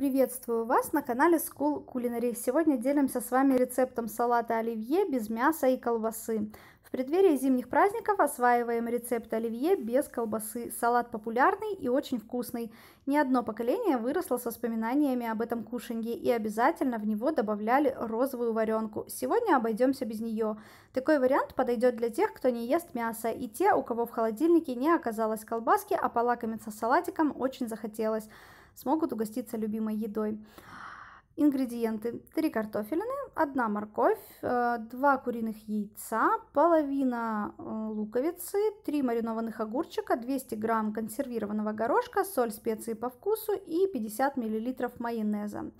Приветствую вас на канале School Culinary. Сегодня делимся с вами рецептом салата оливье без мяса и колбасы. В преддверии зимних праздников осваиваем рецепт оливье без колбасы. Салат популярный и очень вкусный. Ни одно поколение выросло со воспоминаниями об этом кушанье и обязательно в него добавляли розовую варенку. Сегодня обойдемся без нее. Такой вариант подойдет для тех, кто не ест мясо и те, у кого в холодильнике не оказалось колбаски, а полакомиться салатиком очень захотелось смогут угоститься любимой едой. Ингредиенты. три картофелины, одна морковь, э, два куриных яйца, половина э, луковицы, три маринованных огурчика, 200 грамм консервированного горошка, соль, специи по вкусу и 50 миллилитров майонеза.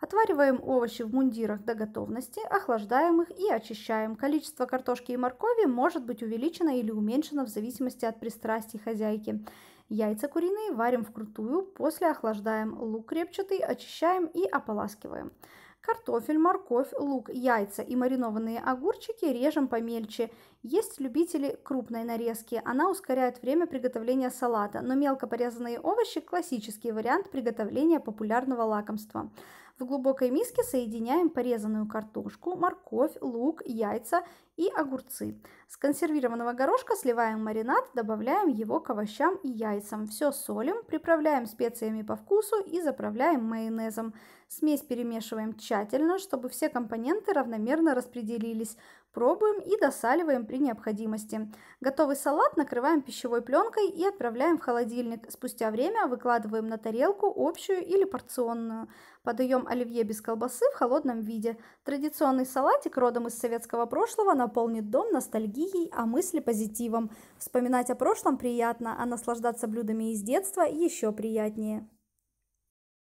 Отвариваем овощи в мундирах до готовности, охлаждаем их и очищаем. Количество картошки и моркови может быть увеличено или уменьшено в зависимости от пристрастий хозяйки. Яйца куриные варим вкрутую, после охлаждаем. Лук репчатый очищаем и ополаскиваем. Картофель, морковь, лук, яйца и маринованные огурчики режем помельче. Есть любители крупной нарезки, она ускоряет время приготовления салата, но мелко порезанные овощи – классический вариант приготовления популярного лакомства. В глубокой миске соединяем порезанную картошку, морковь, лук, яйца и огурцы. С консервированного горошка сливаем маринад, добавляем его к овощам и яйцам. Все солим, приправляем специями по вкусу и заправляем майонезом. Смесь перемешиваем тщательно, чтобы все компоненты равномерно распределились. Пробуем и досаливаем при необходимости. Готовый салат накрываем пищевой пленкой и отправляем в холодильник. Спустя время выкладываем на тарелку общую или порционную. Подаем оливье без колбасы в холодном виде. Традиционный салатик родом из советского прошлого наполнит дом ностальгией, а мысли позитивом. Вспоминать о прошлом приятно, а наслаждаться блюдами из детства еще приятнее.